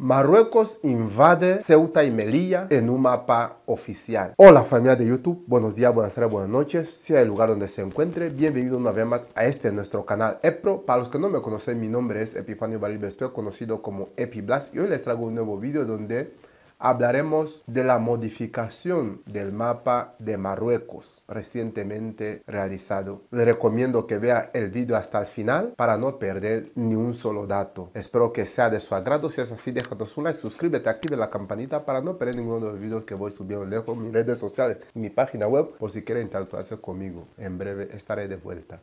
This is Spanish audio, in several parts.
Marruecos invade Ceuta y Melilla en un mapa oficial. Hola familia de YouTube, buenos días, buenas tardes, buenas noches, sea el lugar donde se encuentre, bienvenido una vez más a este nuestro canal EPRO. Para los que no me conocen, mi nombre es Epifanio Baril estoy conocido como epiblast y hoy les traigo un nuevo video donde hablaremos de la modificación del mapa de Marruecos recientemente realizado. Le recomiendo que vea el vídeo hasta el final para no perder ni un solo dato. Espero que sea de su agrado. Si es así, déjanos un like, suscríbete, de la campanita para no perder ninguno de los vídeos que voy subiendo lejos, mis redes sociales, mi página web, por si quieren interactuarse conmigo. En breve estaré de vuelta.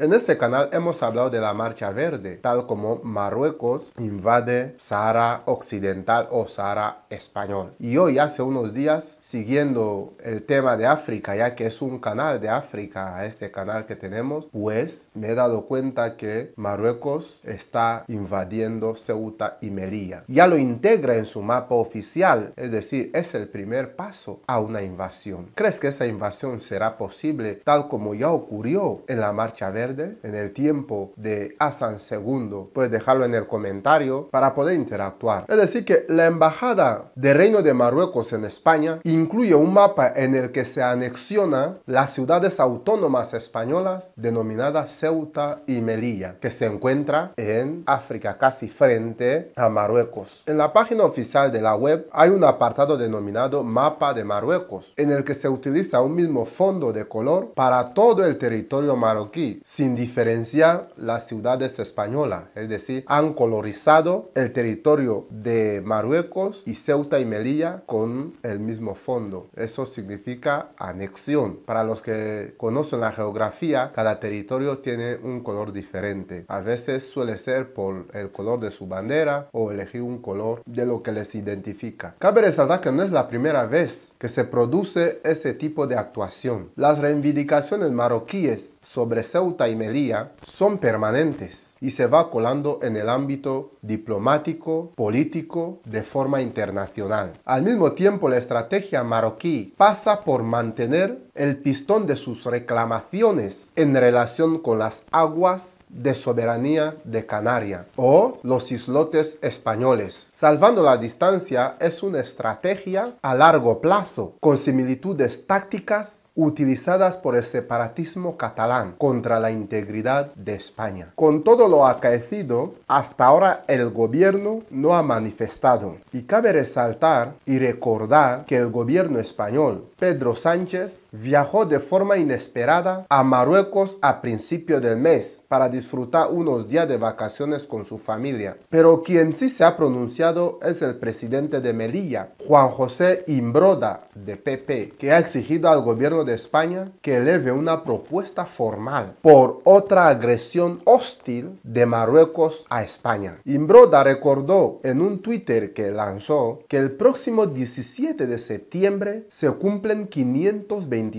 En este canal hemos hablado de la Marcha Verde, tal como Marruecos invade Sahara Occidental o Sahara Español. Y hoy, hace unos días, siguiendo el tema de África, ya que es un canal de África, este canal que tenemos, pues me he dado cuenta que Marruecos está invadiendo Ceuta y Melilla. Ya lo integra en su mapa oficial, es decir, es el primer paso a una invasión. ¿Crees que esa invasión será posible tal como ya ocurrió en la Marcha Verde? en el tiempo de Hassan II, puedes dejarlo en el comentario para poder interactuar. Es decir que la embajada del Reino de Marruecos en España incluye un mapa en el que se anexiona las ciudades autónomas españolas denominadas Ceuta y Melilla, que se encuentra en África casi frente a Marruecos. En la página oficial de la web hay un apartado denominado Mapa de Marruecos, en el que se utiliza un mismo fondo de color para todo el territorio marroquí, sin diferenciar las ciudades españolas, es decir, han colorizado el territorio de Marruecos y Ceuta y Melilla con el mismo fondo. Eso significa anexión. Para los que conocen la geografía, cada territorio tiene un color diferente. A veces suele ser por el color de su bandera o elegir un color de lo que les identifica. Cabe resaltar que no es la primera vez que se produce este tipo de actuación. Las reivindicaciones marroquíes sobre Ceuta Melilla son permanentes y se va colando en el ámbito diplomático, político, de forma internacional. Al mismo tiempo, la estrategia marroquí pasa por mantener el pistón de sus reclamaciones en relación con las aguas de soberanía de Canarias o los islotes españoles. Salvando la distancia es una estrategia a largo plazo con similitudes tácticas utilizadas por el separatismo catalán contra la integridad de España. Con todo lo acaecido, hasta ahora el gobierno no ha manifestado y cabe resaltar y recordar que el gobierno español, Pedro Sánchez, viajó de forma inesperada a Marruecos a principio del mes para disfrutar unos días de vacaciones con su familia. Pero quien sí se ha pronunciado es el presidente de Melilla, Juan José Imbroda, de PP, que ha exigido al gobierno de España que eleve una propuesta formal por otra agresión hostil de Marruecos a España. Imbroda recordó en un Twitter que lanzó que el próximo 17 de septiembre se cumplen 520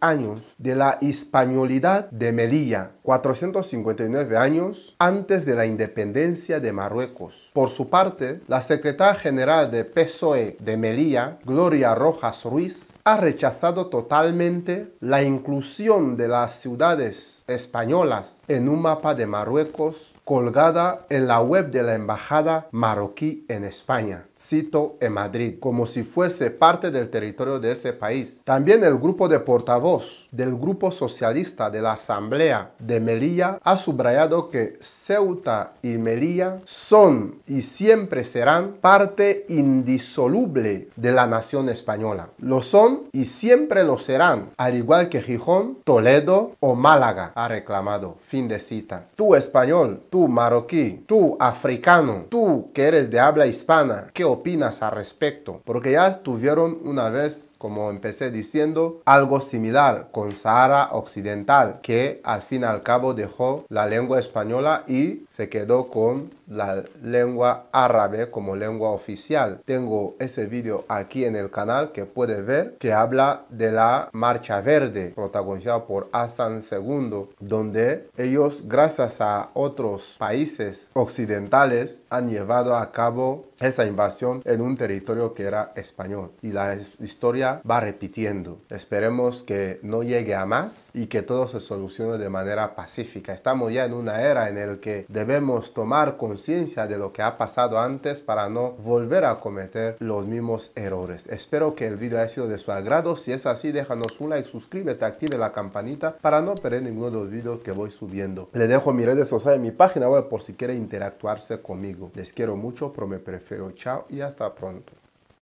años de la españolidad de Melilla, 459 años antes de la independencia de Marruecos. Por su parte, la secretaria general de PSOE de Melilla, Gloria Rojas Ruiz, ha rechazado totalmente la inclusión de las ciudades españolas en un mapa de Marruecos colgada en la web de la embajada marroquí en España, cito en Madrid, como si fuese parte del territorio de ese país. También el grupo de portavoz del Grupo Socialista de la Asamblea de Melilla ha subrayado que Ceuta y Melilla son y siempre serán parte indisoluble de la nación española. Lo son y siempre lo serán, al igual que Gijón, Toledo o Málaga, ha reclamado. Fin de cita. Tú español, tú marroquí, tú africano, tú que eres de habla hispana, ¿qué opinas al respecto? Porque ya tuvieron una vez, como empecé diciendo, algo similar con Sahara Occidental, que al fin y al cabo dejó la lengua española y se quedó con la lengua árabe como lengua oficial. Tengo ese vídeo aquí en el canal que puede ver que habla de la Marcha Verde protagonizada por Hassan II, donde ellos gracias a otros países occidentales han llevado a cabo esa invasión en un territorio que era español y la historia va repitiendo. Esperemos que no llegue a más y que todo se solucione de manera pacífica. Estamos ya en una era en la que debemos tomar conciencia de lo que ha pasado antes para no volver a cometer los mismos errores. Espero que el video haya sido de su agrado. Si es así, déjanos un like, suscríbete, active la campanita para no perder ninguno de los videos que voy subiendo. Le dejo mis redes sociales, mi página web por si quiere interactuarse conmigo. Les quiero mucho, pero me prefiero. Chao y hasta pronto.